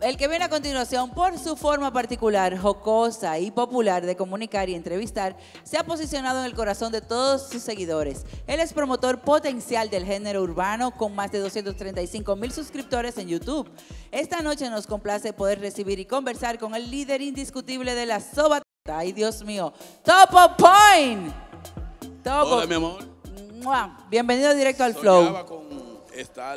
El que viene a continuación, por su forma particular, jocosa y popular de comunicar y entrevistar, se ha posicionado en el corazón de todos sus seguidores. Él es promotor potencial del género urbano con más de 235 mil suscriptores en YouTube. Esta noche nos complace poder recibir y conversar con el líder indiscutible de la Soba. Ay, Dios mío. Topo Point. Topo. Hola, mi amor. Bienvenido directo al Me Flow. con estar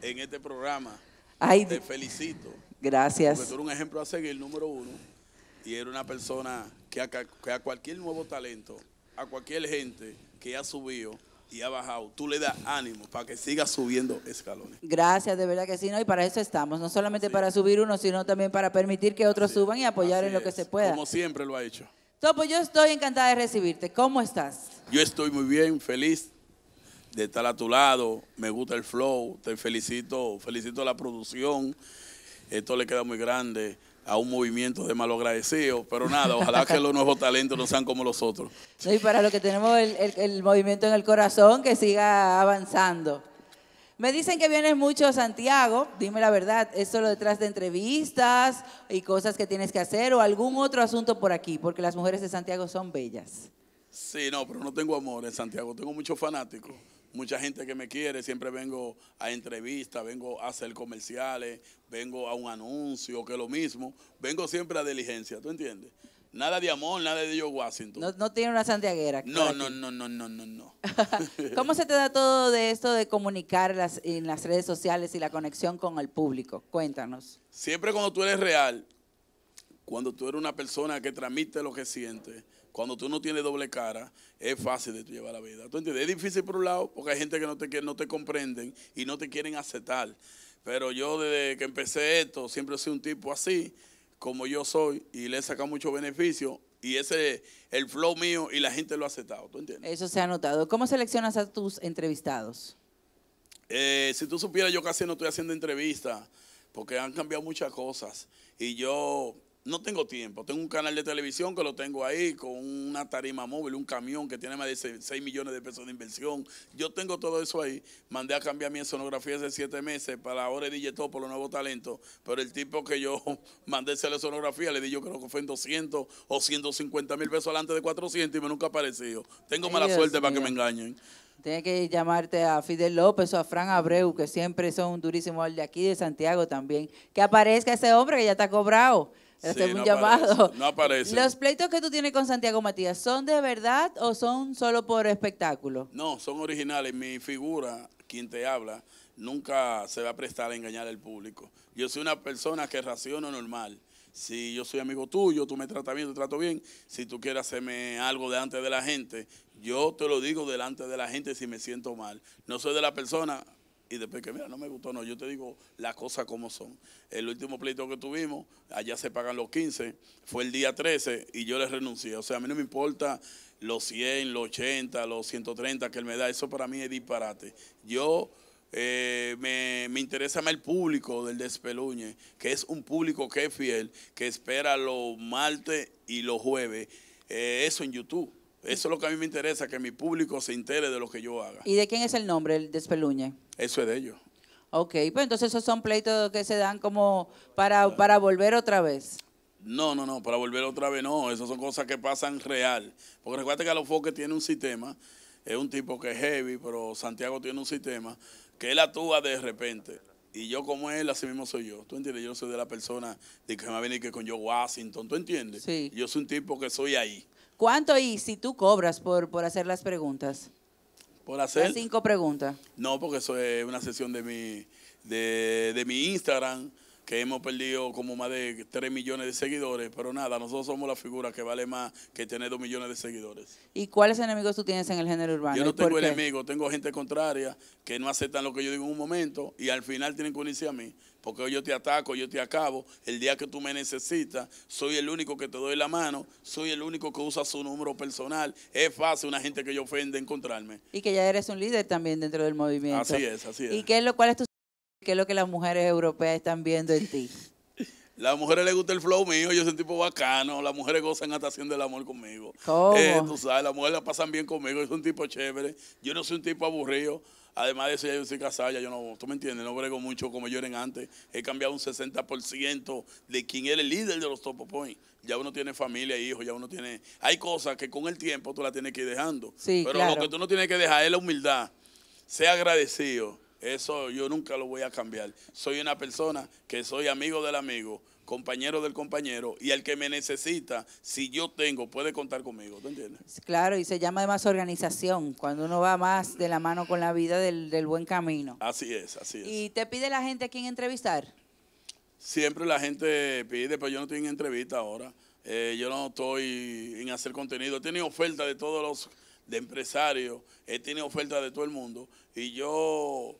en este programa. Te felicito. Gracias. Porque tú eres un ejemplo a seguir, número uno. Y eres una persona que a, cualquier nuevo talento, a cualquier gente que ha subido, y ha bajado, tú le das ánimo para que siga subiendo escalones. Gracias, de verdad que sí, ¿no? y para eso estamos, no solamente para subir uno, sino también para permitir que otros suban y apoyar en lo que se pueda. Como siempre lo ha hecho. Topo, pues, yo estoy encantada de recibirte. ¿Cómo estás? Yo estoy muy bien, feliz de estar a tu lado, me gusta el flow, te felicito, felicito la producción, esto le queda muy grande a un movimiento de agradecido pero nada, ojalá que los nuevos talentos no sean como los otros. Sí, y para los que tenemos el, movimiento en el corazón, que siga avanzando. Me dicen que vienes mucho a Santiago, dime la verdad, ¿es solo detrás de entrevistas y cosas que tienes que hacer o algún otro asunto por aquí? Porque las mujeres de Santiago son bellas. Sí, no, pero no tengo amor en Santiago, tengo muchos fanáticos mucha gente que me quiere, siempre vengo a entrevistas, vengo a hacer comerciales, vengo a un anuncio, que es lo mismo, vengo siempre a diligencia, ¿tú entiendes? Nada de amor, nada de Joe Washington. No, tiene una santiaguera. No, no, no, no, no, no, no. ¿Cómo se te da todo de esto de comunicar en las redes sociales y la conexión con el público? Cuéntanos. Siempre cuando tú eres real, cuando tú eres una persona que transmite lo que sientes, cuando tú no tienes doble cara, es fácil de llevar la vida. ¿Tú entiendes? Es difícil por un lado porque hay gente que no te, no te comprenden y no te quieren aceptar. Pero yo desde que empecé esto, siempre soy un tipo así, como yo soy, y le he sacado mucho beneficio. Y ese es el flow mío y la gente lo ha aceptado. ¿Tú entiendes? Eso se ha notado. ¿Cómo seleccionas a tus entrevistados? Eh, si tú supieras, yo casi no estoy haciendo entrevistas porque han cambiado muchas cosas. Y yo no tengo tiempo. Tengo un canal de televisión que lo tengo ahí con una tarima móvil, un camión que tiene más de 6 millones de pesos de inversión. Yo tengo todo eso ahí. Mandé a cambiar mi sonografía hace 7 meses para ahora el todo por los nuevos talentos. Pero el tipo que yo mandé hacer la sonografía le di yo creo que fue en 200 o 150 mil pesos delante de 400 y me nunca ha aparecido. Tengo mala suerte para que me engañen. Tienes que llamarte a Fidel López o a Fran Abreu, que siempre son durísimos, de aquí de Santiago también. Que aparezca ese hombre que ya está cobrado llamado. no aparece. ¿Los pleitos que tú tienes con Santiago Matías son de verdad o son solo por espectáculo? No, son originales. Mi figura, quien te habla, nunca se va a prestar a engañar al público. Yo soy una persona que raciono normal. Si yo soy amigo tuyo, tú me tratas bien, te trato bien. Si tú quieres hacerme algo delante de la gente, yo te lo digo delante de la gente si me siento mal. No soy de la persona y después que, mira, no me gustó, no, yo te digo las cosas como son. El último pleito que tuvimos, allá se pagan los 15, fue el día 13 y yo les renuncié. O sea, a mí no me importa los 100, los 80, los 130 que él me da, eso para mí es disparate. Yo eh, me, interesa más el público del Despeluñe, que es un público que es fiel, que espera los martes y los jueves. Eh, eso en YouTube. Eso es lo que a mí me interesa, que mi público se entere de lo que yo haga. ¿Y de quién es el nombre, el Despeluñe? Eso es de ellos. Ok, pues entonces esos son pleitos que se dan como para, para volver otra vez. No, no, no, para volver otra vez no, esas son cosas que pasan real. Porque recuerda que Alofoque tiene un sistema, es un tipo que es heavy, pero Santiago tiene un sistema que él actúa de repente. Y yo como él, así mismo soy yo. ¿Tú entiendes? Yo soy de la persona de que me va a venir que con yo Washington, ¿tú entiendes? Sí. Yo soy un tipo que soy ahí. ¿Cuánto y si tú cobras por, hacer las preguntas? Por hacer. Las cinco preguntas. No, porque eso es una sesión de mi, de, de mi Instagram que hemos perdido como más de 3 millones de seguidores, pero nada, nosotros somos la figura que vale más que tener 2 millones de seguidores. ¿Y cuáles enemigos tú tienes en el género urbano? Yo no tengo enemigos, tengo gente contraria que no aceptan lo que yo digo en un momento y al final tienen que unirse a mí, porque yo te ataco, yo te acabo, el día que tú me necesitas, soy el único que te doy la mano, soy el único que usa su número personal, es fácil una gente que yo ofende encontrarme. Y que ya eres un líder también dentro del movimiento. Así es, así es. ¿Y qué es lo cual? es ¿Qué es lo que las mujeres europeas están viendo en ti? Las mujeres les gusta el flow mío, yo soy un tipo bacano, las mujeres gozan hasta haciendo el amor conmigo. ¿Cómo? Eh, tú sabes, las mujeres la pasan bien conmigo, yo soy un tipo chévere, yo no soy un tipo aburrido. Además de eso, ya yo soy casada, ya yo no, tú me entiendes, no brego mucho como yo era antes. He cambiado un 60% de quien era el líder de los Topo Point. Ya uno tiene familia, hijos, ya uno tiene... Hay cosas que con el tiempo tú la tienes que ir dejando. Sí, Pero lo que tú no tienes que dejar es la humildad. Sea agradecido eso yo nunca lo voy a cambiar. Soy una persona que soy amigo del amigo, compañero del compañero, y el que me necesita, si yo tengo, puede contar conmigo. ¿Tú entiendes? Claro, y se llama además organización, cuando uno va más de la mano con la vida del, buen camino. Así es, así es. ¿Y te pide la gente a quién entrevistar? Siempre la gente pide, pero yo no estoy en entrevista ahora. Eh, yo no estoy en hacer contenido. He tenido oferta de todos los empresarios, he tenido oferta de todo el mundo y yo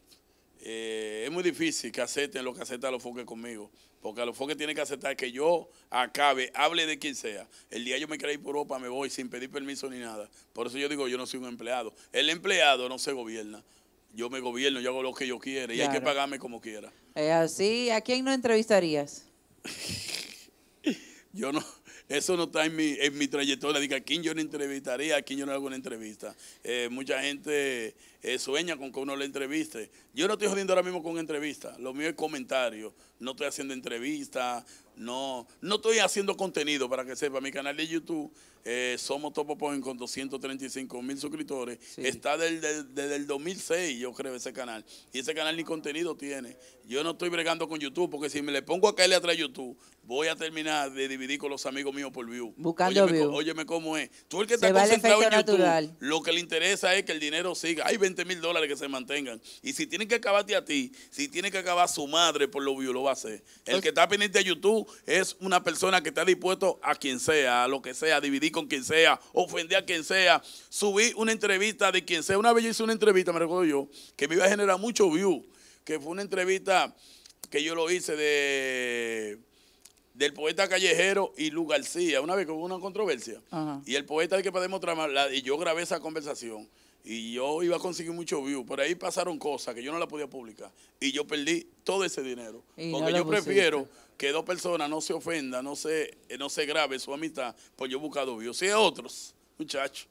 eh, es muy difícil que acepten lo que aceptan los foques conmigo, porque a los foques tienen que aceptar que yo acabe, hable de quien sea. El día yo me creí por Europa, me voy sin pedir permiso ni nada. Por eso yo digo, yo no soy un empleado. El empleado no se gobierna. Yo me gobierno, yo hago lo que yo quiera y hay que pagarme como quiera. Es así. ¿A quién no entrevistarías? yo no. Eso no está en mi, en mi trayectoria. Diga, ¿a quién yo le entrevistaría? ¿A quién yo no hago una entrevista? Eh, mucha gente eh, sueña con que uno le entreviste. Yo no estoy jodiendo ahora mismo con entrevistas. Lo mío es comentario. No estoy haciendo entrevistas no, no estoy haciendo contenido para que sepa. Mi canal de YouTube, eh, Somos Topo en con 235 mil suscriptores. Está desde el 2006, yo creo, ese canal. Y ese canal ni contenido tiene. Yo no estoy bregando con YouTube, porque si me le pongo a caerle atrás a YouTube, voy a terminar de dividir con los amigos míos por view. Buscando óyeme, view. Óyeme cómo es. Tú el que está concentrado en YouTube, natural. lo que le interesa es que el dinero siga. Hay 20 mil dólares que se mantengan. Y si tienen que acabarte a ti, si tienen que acabar su madre por los views, lo va a hacer. El pues que está pendiente a YouTube es una persona que está dispuesto a quien sea, a lo que sea, dividir con quien sea, ofender a quien sea. Subí una entrevista de quien sea. Una vez yo hice una entrevista, me recuerdo yo, que me iba a generar mucho view, que fue una entrevista que yo lo hice de del poeta callejero y Lu García, una vez que hubo una controversia. Y el poeta el que podemos tramar, y yo grabé esa conversación y yo iba a conseguir mucho view. pero ahí pasaron cosas que yo no la podía publicar y yo perdí todo ese dinero. porque yo prefiero que dos personas no se ofendan, no se, eh, no se grave su amistad pues yo he buscado view. Si otros, muchachos.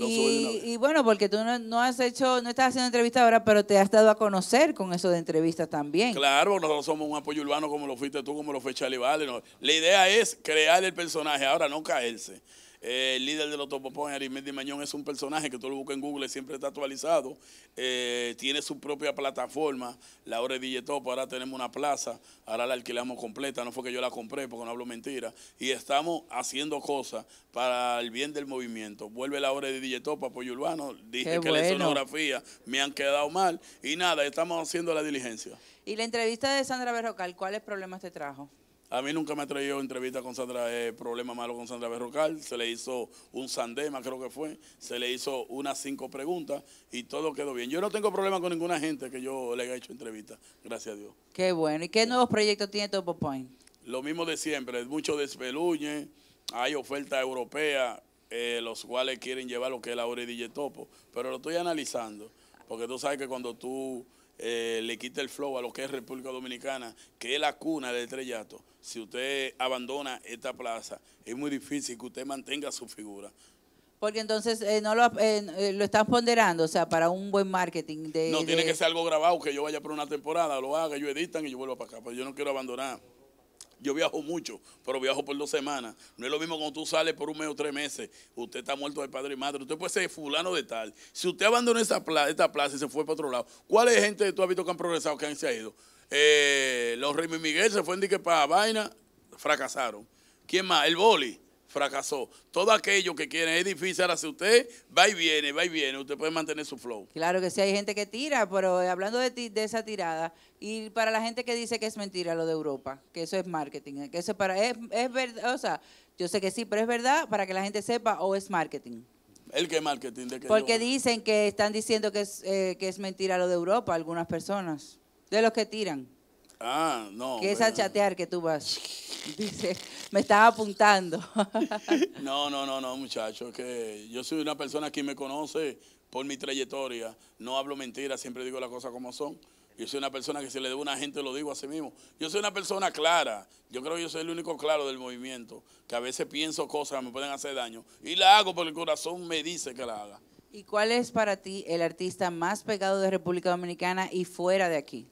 Y, bueno, porque tú no, has hecho, no estás haciendo entrevista ahora, pero te has dado a conocer con eso de entrevistas también. Claro, nosotros somos un apoyo urbano como lo fuiste tú, como lo fue Charlie Valle. La idea es crear el personaje, ahora no caerse. Eh, el líder de los topopones, Arismendi Mañón, es un personaje que tú lo buscas en Google, siempre está actualizado. Eh, tiene su propia plataforma, la hora de Dilletopo. Ahora tenemos una plaza, ahora la alquilamos completa. No fue que yo la compré, porque no hablo mentira. Y estamos haciendo cosas para el bien del movimiento. Vuelve la hora de Dilletopo, apoyo urbano. Dije que la escenografía me han quedado mal. Y nada, estamos haciendo la diligencia. ¿Y la entrevista de Sandra Berrocal, cuáles problemas te trajo? A mí nunca me ha traído entrevista con Sandra, eh, problema malo con Sandra Berrocal. Se le hizo un sandema, creo que fue. Se le hizo unas cinco preguntas y todo quedó bien. Yo no tengo problema con ninguna gente que yo le haya hecho entrevista, gracias a Dios. Qué bueno. ¿Y qué nuevos proyectos tiene Topo Point? Lo mismo de siempre, mucho despeluñe, hay oferta europea, eh, los cuales quieren llevar lo que es la hora DJ Topo. Pero lo estoy analizando, porque tú sabes que cuando tú eh, le quitas el flow a lo que es República Dominicana, que es la cuna del estrellato, si usted abandona esta plaza, es muy difícil que usted mantenga su figura. Porque entonces eh, no eh, eh, lo, están ponderando, o sea, para un buen marketing. De, no, tiene que ser algo grabado, que yo vaya por una temporada, lo haga, yo editan y yo vuelvo para acá, pero yo no quiero abandonar. Yo viajo mucho, pero viajo por dos semanas. No es lo mismo cuando tú sales por un mes o tres meses. Usted está muerto de padre y madre. Usted puede ser fulano de tal. Si usted abandona plaza, esta plaza y se fue para otro lado, ¿cuál es gente que tú has visto que han progresado, que han se ha ido? Eh, los Remy Miguel se fueron que para vaina, fracasaron. ¿Quién más? El boli fracasó. Todo aquello que quieren es difícil. usted va y viene, va y viene, usted puede mantener su flow. Claro que sí, hay gente que tira, pero eh, hablando de, ti, de esa tirada, y para la gente que dice que es mentira lo de Europa, que eso es marketing, eh, que eso para, es, verdad, o sea, yo sé que sí, pero es verdad para que la gente sepa o es marketing. ¿El qué marketing? Porque dicen que están diciendo que es, eh, que es mentira lo de Europa, algunas personas. De los que tiran. Ah, no. Que es a chatear que tú vas. Dice, me estás apuntando. no, no, no, no, muchacho, que yo soy una persona que me conoce por mi trayectoria. No hablo mentiras, siempre digo las cosas como son. Yo soy una persona que si le debo a una gente lo digo a sí mismo. Yo soy una persona clara. Yo creo que yo soy el único claro del movimiento. Que a veces pienso cosas que me pueden hacer daño. Y la hago porque el corazón me dice que la haga. ¿Y cuál es para ti el artista más pegado de República Dominicana y fuera de aquí?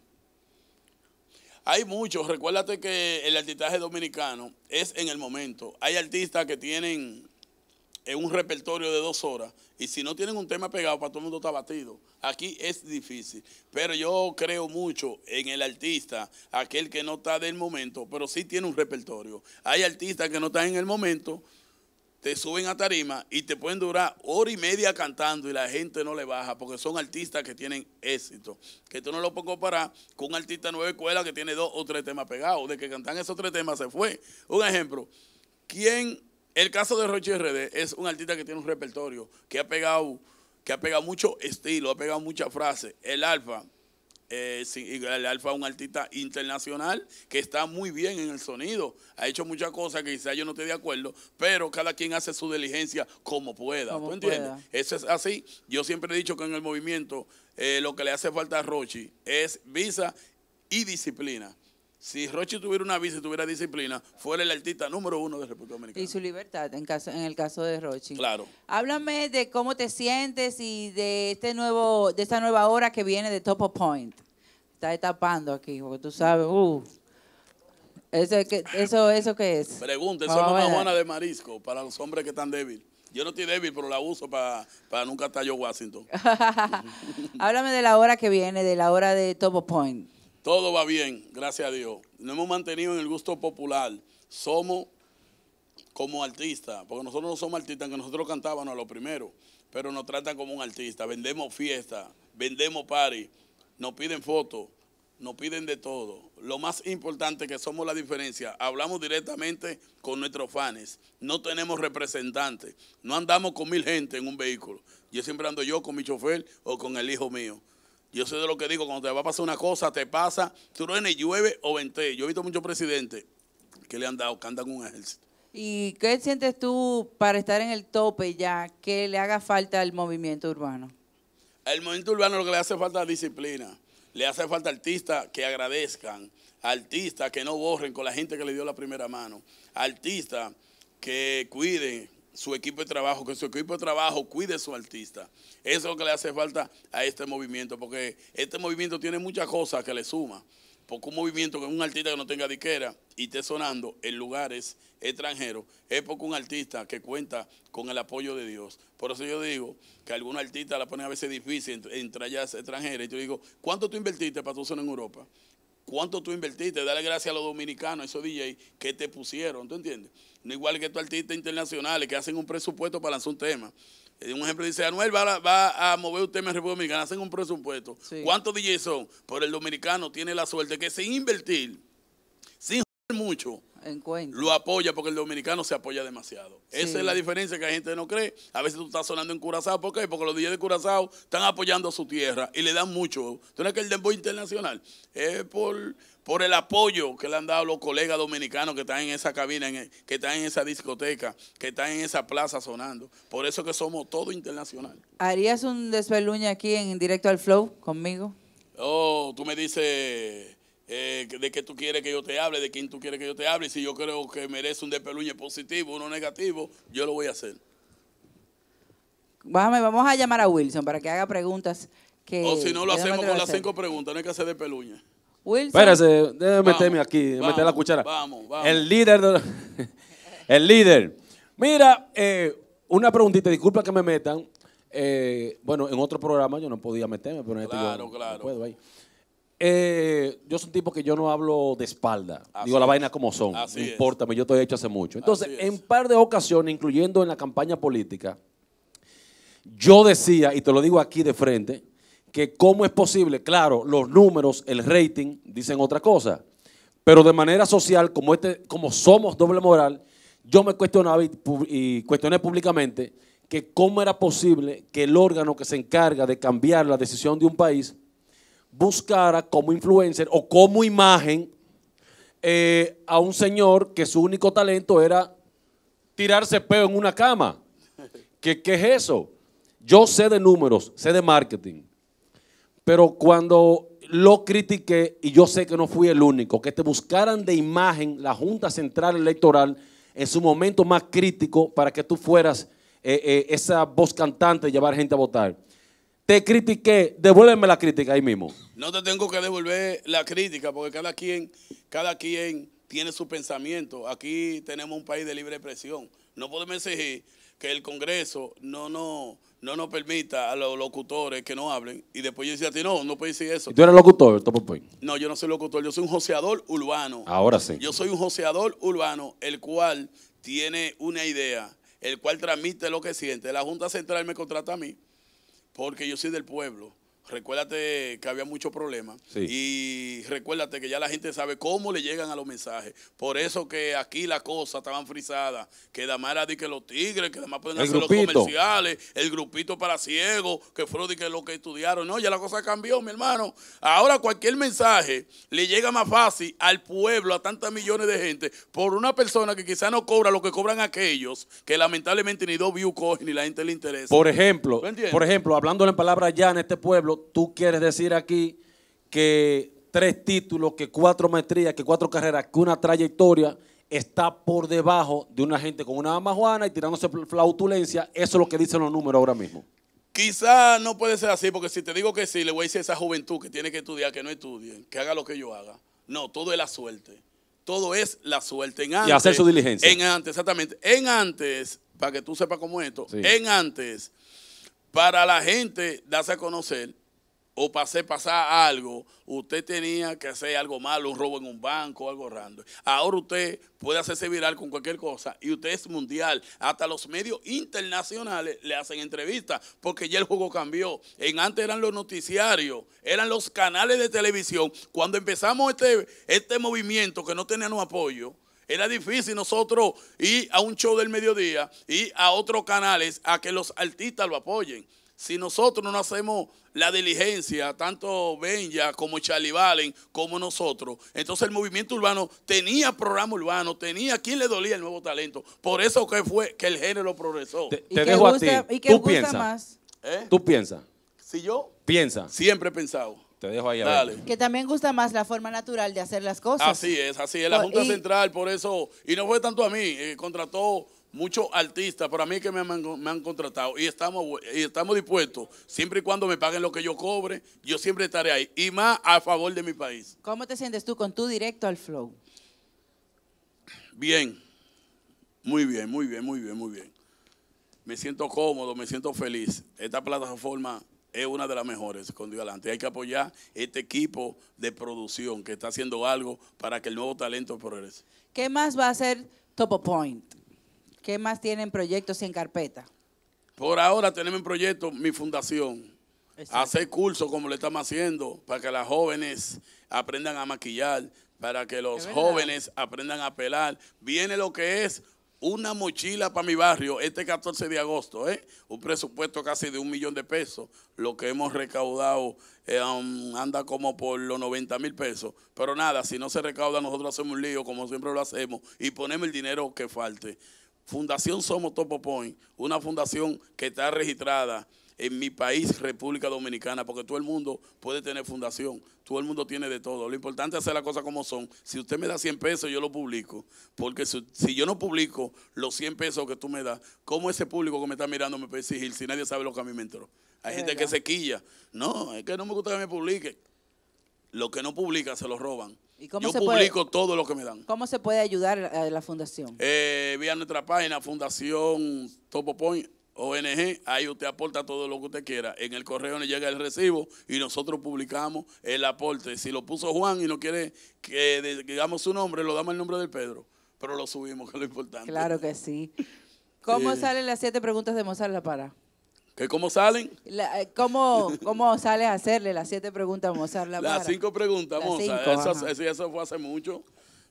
Hay muchos, recuérdate que el artistaje dominicano es en el momento. Hay artistas que tienen eh, un repertorio de dos horas y si no tienen un tema pegado, para todo el mundo está batido. Aquí es difícil, pero yo creo mucho en el artista, aquel que no está del momento, pero sí tiene un repertorio. Hay artistas que no están en el momento, te suben a tarima y te pueden durar hora y media cantando y la gente no le baja porque son artistas que tienen éxito. Que tú no lo puedes comparar con un artista de nueva escuela que tiene dos o tres temas pegados. De que cantan esos tres temas se fue. Un ejemplo, ¿quién? El caso de Roche RD es un artista que tiene un repertorio que ha pegado, que ha pegado mucho estilo, ha pegado muchas frases. El Alfa eh, el Alfa es un artista internacional que está muy bien en el sonido. Ha hecho muchas cosas que quizás yo no esté de acuerdo, pero cada quien hace su diligencia como pueda. ¿Tú entiendes? Eso es así. Yo siempre he dicho que en el movimiento eh, lo que le hace falta a Rochi es visa y disciplina si Rochi tuviera una visa y tuviera disciplina, fuera el artista número uno de República Dominicana. Y su libertad en, en el caso de Rochi. Claro. Háblame de cómo te sientes y de este nuevo, de esta nueva hora que viene de Topo Point. Está tapando aquí, porque tú sabes, uh, eso, que, eso, eso es. Pregunta, eso es una buena de marisco para los hombres que están débiles. Yo no estoy débil, pero la uso para, nunca estar yo Washington. Háblame de la hora que viene, de la hora de Topo Point. Todo va bien, gracias a Dios. Nos hemos mantenido en el gusto popular. Somos como artistas, porque nosotros no somos artistas, que nosotros cantábamos a lo primero, pero nos tratan como un artista. Vendemos fiestas, vendemos party, nos piden fotos, nos piden de todo. Lo más importante que somos la diferencia, hablamos directamente con nuestros fans, no tenemos representantes, no andamos con mil gente en un vehículo. Yo siempre ando yo con mi chofer o con el hijo mío. Yo sé de lo que digo, cuando te va a pasar una cosa, te pasa, truene, llueve o vente. Yo he visto muchos presidentes que le han dado, que andan un ejército. ¿Y qué sientes tú para estar en el tope ya que le haga falta al movimiento urbano? Al movimiento urbano lo que le hace falta es disciplina. Le hace falta artistas que agradezcan, artistas que no borren con la gente que le dio la primera mano, artistas que cuiden, su equipo de trabajo, que su equipo de trabajo cuide a su artista. Eso es lo que le hace falta a este movimiento, porque este movimiento tiene muchas cosas que le suma. Porque un movimiento que un artista que no tenga diquera y esté sonando en lugares extranjeros es porque un artista que cuenta con el apoyo de Dios. Por eso yo digo que algunos artistas la ponen a veces difícil entre allá extranjera Y yo digo, ¿cuánto tú invertiste para tu zona en Europa? cuánto tú invertiste, dale gracias a los dominicanos, esos DJs que te pusieron, ¿tú entiendes? No igual que estos artistas internacionales que hacen un presupuesto para lanzar un tema. Eh, un ejemplo dice, Anuel va a, va a mover un tema en República Dominicana, hacen un presupuesto. ¿Cuántos DJs son? Pero el dominicano tiene la suerte que sin invertir, mucho lo apoya porque el dominicano se apoya demasiado. Esa es la diferencia que la gente no cree. A veces tú estás sonando en Curazao, ¿por qué? Porque los días de Curazao están apoyando a su tierra y le dan mucho. Tú no es que el dembow internacional es por, por el apoyo que le han dado los colegas dominicanos que están en esa cabina, que están en esa discoteca, que están en esa plaza sonando. Por eso que somos todo internacional. ¿Harías un desveluña aquí en directo al Flow conmigo? Oh, tú me dices eh, de que tú quieres que yo te hable, de quién tú quieres que yo te hable. Y si yo creo que merece un despeluñe positivo, uno negativo, yo lo voy a hacer. Bájame, vamos a llamar a Wilson para que haga preguntas. Que o si no, lo hacemos con las cinco preguntas, no hay que hacer despeluñe. Wilson. Espérese, meterme aquí, meter la cuchara. Vamos, vamos. El líder. De... el líder. Mira, eh, una preguntita, disculpa que me metan. Eh, bueno, en otro programa yo no podía meterme, pero en este yo, claro. puedo ahí. Eh, yo soy un tipo que yo no hablo de espalda. Digo la vaina como son. no importa, yo estoy hecho hace mucho. Entonces, en par de ocasiones, incluyendo en la campaña política, yo decía, y te lo digo aquí de frente, que cómo es posible, claro, los números, el rating, dicen otra cosa, pero de manera social, como, este, como somos doble moral, yo me cuestionaba y cuestioné públicamente que cómo era posible que el órgano que se encarga de cambiar la decisión de un país buscara como influencer o como imagen eh, a un señor que su único talento era tirarse peo en una cama. ¿Qué, ¿Qué es eso? Yo sé de números, sé de marketing, pero cuando lo critiqué, y yo sé que no fui el único, que te buscaran de imagen la Junta Central Electoral en su momento más crítico para que tú fueras eh, eh, esa voz cantante de llevar gente a votar. Te critiqué, devuélveme la crítica ahí mismo. No te tengo que devolver la crítica porque cada quien, cada quien tiene su pensamiento. Aquí tenemos un país de libre expresión. No podemos exigir que el Congreso no, no, no nos permita a los locutores que no hablen. Y después yo decía a ti, no, no puedes decir eso. ¿Tú eres locutor, No, yo no soy locutor, yo soy un joseador urbano. Ahora sí. Yo soy un joseador urbano, el cual tiene una idea, el cual transmite lo que siente. La Junta Central me contrata a mí porque yo soy del pueblo. Recuérdate que había muchos problemas y recuérdate que ya la gente sabe cómo le llegan a los mensajes. Por eso que aquí las cosas estaban frisadas, que además era de que los tigres, que además pueden hacer los comerciales, el grupito para ciegos, que fueron de que los que estudiaron. No, ya la cosa cambió, mi hermano. Ahora cualquier mensaje le llega más fácil al pueblo, a tantas millones de gente, por una persona que quizá no cobra lo que cobran aquellos, que lamentablemente ni dos views cogen ni la gente le interesa. Por ejemplo, por ejemplo, hablando en palabras ya en este pueblo, tú quieres decir aquí que tres títulos, que cuatro maestrías, que cuatro carreras, que una trayectoria está por debajo de una gente con una Juana y tirándose flautulencia. Eso es lo que dicen los números ahora mismo. Quizás no puede ser así, porque si te digo que sí, le voy a decir a esa juventud que tiene que estudiar, que no estudie, que haga lo que yo haga. No, todo es la suerte. Todo es la suerte. En y hacer su diligencia. En antes, exactamente. En antes, para que tú sepas cómo es esto, en antes, para la gente darse a conocer, o pasé pasar algo, usted tenía que hacer algo malo, un robo en un banco, algo random. Ahora usted puede hacerse viral con cualquier cosa y usted es mundial. Hasta los medios internacionales le hacen entrevistas porque ya el juego cambió. En antes eran los noticiarios, eran los canales de televisión. Cuando empezamos este, este movimiento que no teníamos apoyo, era difícil nosotros ir a un show del mediodía y a otros canales a que los artistas lo apoyen si nosotros no hacemos la diligencia, tanto Benja como Charlie Valen, como nosotros, entonces el movimiento urbano tenía programa urbano, tenía quien le dolía el nuevo talento. Por eso que fue que el género progresó. Te, ¿Y qué ¿Tú gusta más? ¿Eh? ¿Tú piensas? Si yo. Piensa. Siempre he pensado. Te dejo ahí Que también gusta más la forma natural de hacer las cosas. Así es, así es. La Junta Central, por eso, y no fue tanto a mí, eh, contrató muchos artistas para mí que me han, me han, contratado y estamos, y estamos dispuestos, siempre y cuando me paguen lo que yo cobre, yo siempre estaré ahí y más a favor de mi país. ¿Cómo te sientes tú con tu directo al flow? Bien, muy bien, muy bien, muy bien, muy bien. Me siento cómodo, me siento feliz. Esta plataforma es una de las mejores con Dios adelante. Hay que apoyar este equipo de producción que está haciendo algo para que el nuevo talento progrese. ¿Qué más va a hacer Topo Point? ¿Qué más tienen proyectos en carpeta? Por ahora tenemos en proyecto mi fundación. Hacer cursos como lo estamos haciendo para que las jóvenes aprendan a maquillar, para que los jóvenes aprendan a pelar. Viene lo que es una mochila para mi barrio este 14 de agosto, ¿eh? un presupuesto casi de un millón de pesos. Lo que hemos recaudado eh, um, anda como por los 90 mil pesos. Pero nada, si no se recauda, nosotros hacemos un lío, como siempre lo hacemos, y ponemos el dinero que falte. Fundación Somos Topo Point, una fundación que está registrada en mi país, República Dominicana, porque todo el mundo puede tener fundación, todo el mundo tiene de todo. Lo importante es hacer las cosas como son. Si usted me da 100 pesos, yo lo publico, porque si, yo no publico los 100 pesos que tú me das, ¿cómo ese público que me está mirando me puede exigir si nadie sabe lo que a mí me entró? Hay gente que se quilla. No, es que no me gusta que me publique. Lo que no publica se lo roban. Yo publico todo lo que me dan. ¿Cómo se puede ayudar a la fundación? Eh, vía nuestra página, Fundación Topo Point. ONG, ahí usted aporta todo lo que usted quiera. En el correo le llega el recibo y nosotros publicamos el aporte. Si lo puso Juan y no quiere que digamos su nombre, lo damos el nombre del Pedro, pero lo subimos, que es lo importante. Claro que sí. ¿Cómo salen las siete preguntas de Mozart La Para? ¿Que ¿Cómo salen? Eh, ¿cómo, sale a hacerle las siete preguntas a Mozart la Las cinco preguntas, eso, fue hace mucho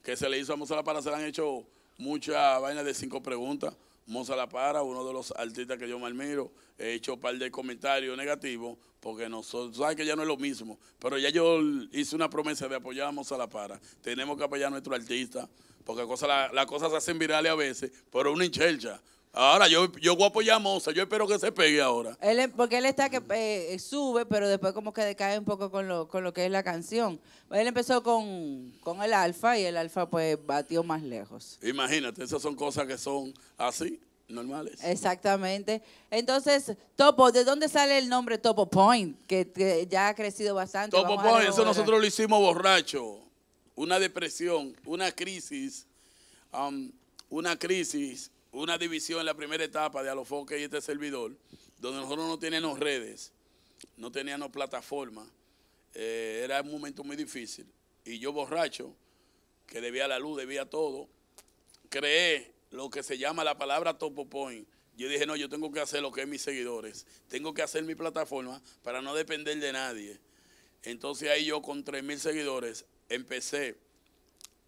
que se le hizo a Mozart la Para. Se le han hecho muchas vainas de cinco preguntas. Mozart la Para, uno de los artistas que yo me admiro, he hecho un par de comentarios negativos porque nosotros, sabes que ya no es lo mismo, pero ya yo hice una promesa de apoyar a Mozart la Para. Tenemos que apoyar a nuestro artista porque cosa, las cosas se hacen virales a veces, pero una hinchercha. Ahora yo, yo voy a yo espero que se pegue ahora. Él, porque él está que eh, sube, pero después como que decae un poco con lo, con lo que es la canción. Él empezó con, el alfa y el alfa pues batió más lejos. Imagínate, esas son cosas que son así, normales. Exactamente. Entonces, Topo, ¿de dónde sale el nombre Topo Point? Que, ya ha crecido bastante. Topo Point, eso nosotros lo hicimos borracho. Una depresión, una crisis, um, una crisis una división en la primera etapa de Alofoque y este servidor, donde nosotros no teníamos redes, no teníamos plataforma, eh, era un momento muy difícil. Y yo borracho, que debía la luz, debía todo, creé lo que se llama la palabra Topo Point. Yo dije, no, yo tengo que hacer lo que es mis seguidores, tengo que hacer mi plataforma para no depender de nadie. Entonces ahí yo con 3.000 seguidores empecé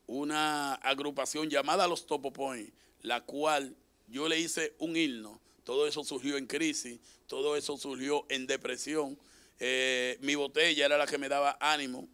una agrupación llamada los Topo Point la cual yo le hice un himno. Todo eso surgió en crisis, todo eso surgió en depresión. Eh, mi botella era la que me daba ánimo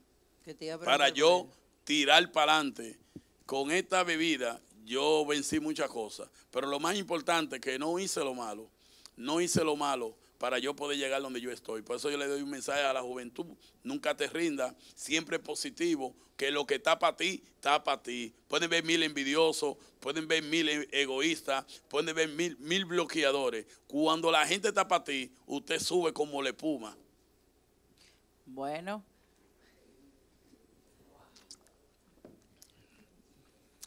para yo tirar para adelante. Con esta bebida yo vencí muchas cosas, pero lo más importante es que no hice lo malo, no hice lo malo, para yo poder llegar donde yo estoy. Por eso yo le doy un mensaje a la juventud, nunca te rindas, siempre positivo, que lo que está para ti, está para ti. Pueden ver mil envidiosos, pueden ver mil e-, egoístas, pueden ver mil, bloqueadores. Cuando la gente está para ti, usted sube como le puma. Bueno.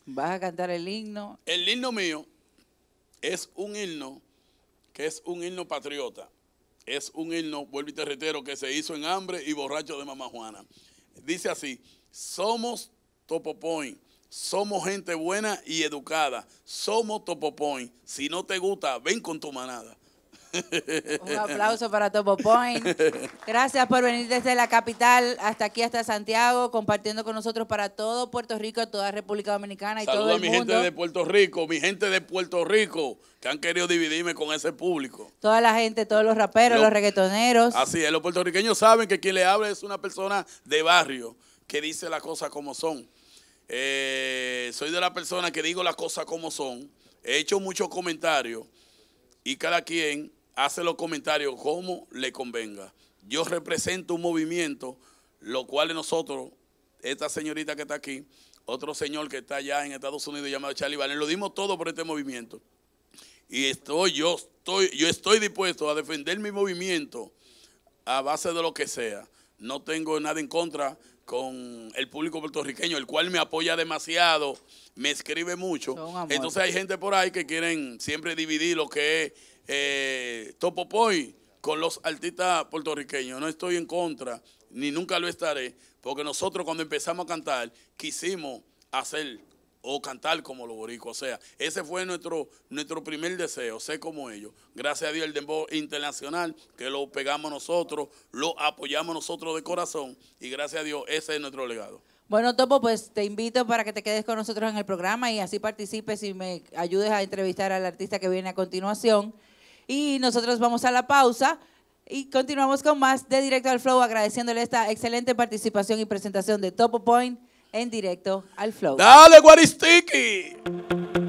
¿Vas a cantar el himno? El himno mío es un himno que es un himno patriota es un himno, vuelvo y te que se hizo en hambre y borracho de mamá Juana. Dice así, somos Point, somos gente buena y educada, somos Point. Si no te gusta, ven con tu manada. Un aplauso para Topo Point. Gracias por venir desde la capital hasta aquí, hasta Santiago, compartiendo con nosotros para todo Puerto Rico, toda República Dominicana y todo el a mi gente de Puerto Rico, mi gente de Puerto Rico, que han querido dividirme con ese público. Toda la gente, todos los raperos, los, reggaetoneros. Así es, los puertorriqueños saben que quien le habla es una persona de barrio que dice las cosas como son. Eh, soy de la persona que digo las cosas como son. He hecho muchos comentarios y cada quien hace los comentarios como le convenga. Yo represento un movimiento, lo cual nosotros, esta señorita que está aquí, otro señor que está allá en Estados Unidos llamado Charlie Valen, lo dimos todo por este movimiento. Y estoy, yo estoy, yo estoy dispuesto a defender mi movimiento a base de lo que sea. No tengo nada en contra con el público puertorriqueño, el cual me apoya demasiado, me escribe mucho. Entonces hay gente por ahí que quieren siempre dividir lo que es eh, Topo Topopoy con los artistas puertorriqueños. No estoy en contra, ni nunca lo estaré, porque nosotros cuando empezamos a cantar quisimos hacer o cantar como los boricos. O sea, ese fue nuestro, nuestro primer deseo, sé como ellos. Gracias a Dios el Dembow Internacional, que lo pegamos nosotros, lo apoyamos nosotros de corazón y gracias a Dios ese es nuestro legado. Bueno, Topo, pues te invito para que te quedes con nosotros en el programa y así participes y me ayudes a entrevistar al artista que viene a continuación y nosotros vamos a la pausa y continuamos con más de Directo al Flow, agradeciéndole esta excelente participación y presentación de Topo Point en Directo al Flow. Dale, Guaristiki.